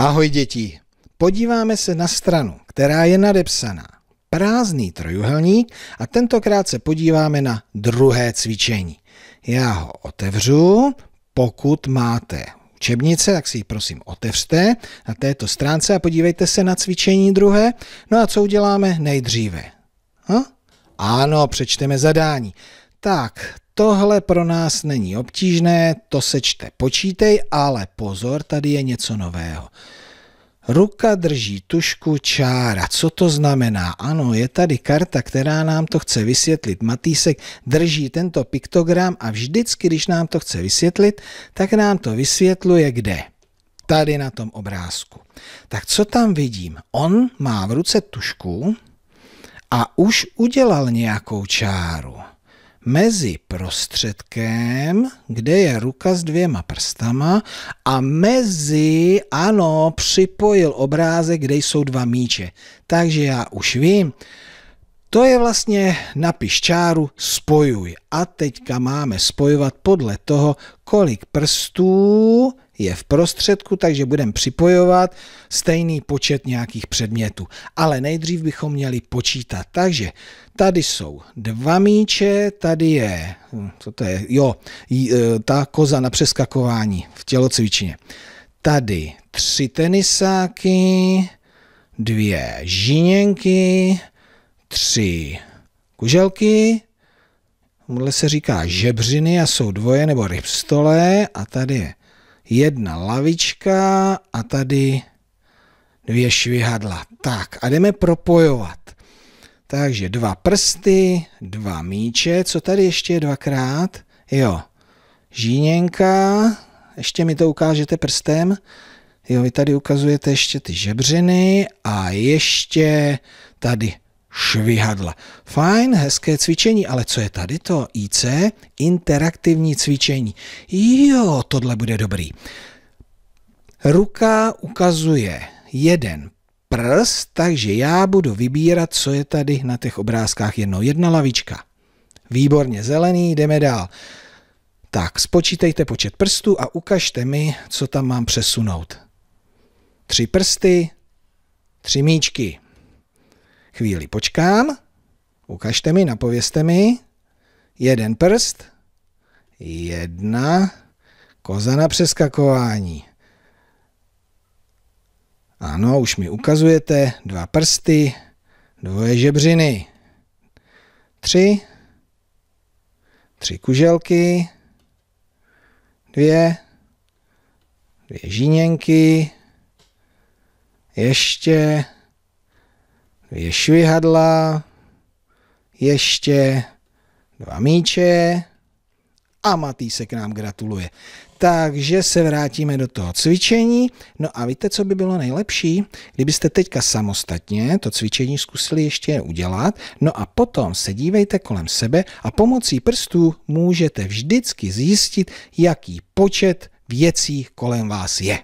Ahoj děti, podíváme se na stranu, která je nadepsaná. Prázdný trojuhelník a tentokrát se podíváme na druhé cvičení. Já ho otevřu, pokud máte učebnice, tak si ji prosím otevřte na této stránce a podívejte se na cvičení druhé. No a co uděláme nejdříve? Ha? Hm? Ano, přečteme zadání. Tak, Tohle pro nás není obtížné, to se čte počítej, ale pozor, tady je něco nového. Ruka drží tušku čára. Co to znamená? Ano, je tady karta, která nám to chce vysvětlit. Matýsek drží tento piktogram a vždycky, když nám to chce vysvětlit, tak nám to vysvětluje kde? Tady na tom obrázku. Tak co tam vidím? On má v ruce tušku a už udělal nějakou čáru mezi prostředkem, kde je ruka s dvěma prstama a mezi, ano, připojil obrázek, kde jsou dva míče. Takže já už vím, to je vlastně napiš čáru, spojuj. A teďka máme spojovat podle toho, kolik prstů je v prostředku, takže budeme připojovat stejný počet nějakých předmětů. Ale nejdřív bychom měli počítat. Takže tady jsou dva míče, tady je, hm, co to je, jo, e, ta koza na přeskakování v tělocvičně. Tady tři tenisáky, dvě žiněnky, tři kuželky, Mohle se říká žebřiny a jsou dvoje nebo rybstole a tady je jedna lavička a tady dvě švihadla. Tak a jdeme propojovat. Takže dva prsty, dva míče, co tady ještě dvakrát? Jo, žíněnka, ještě mi to ukážete prstem. Jo, vy tady ukazujete ještě ty žebřiny a ještě tady švihadla. Fajn, hezké cvičení, ale co je tady to IC? Interaktivní cvičení. Jo, tohle bude dobrý. Ruka ukazuje jeden prst, takže já budu vybírat, co je tady na těch obrázkách jednou. Jedna lavička. Výborně, zelený, jdeme dál. Tak, spočítejte počet prstů a ukažte mi, co tam mám přesunout. Tři prsty, tři míčky. Chvíli počkám. Ukažte mi, napověste mi. Jeden prst. Jedna. Koza na přeskakování. Ano, už mi ukazujete. Dva prsty. Dvoje žebřiny. Tři. Tři kuželky. Dvě. Dvě žíněnky. Ještě dvě švihadla, ještě dva míče a Matý se k nám gratuluje. Takže se vrátíme do toho cvičení. No a víte, co by bylo nejlepší? Kdybyste teďka samostatně to cvičení zkusili ještě udělat, no a potom se dívejte kolem sebe a pomocí prstů můžete vždycky zjistit, jaký počet věcí kolem vás je.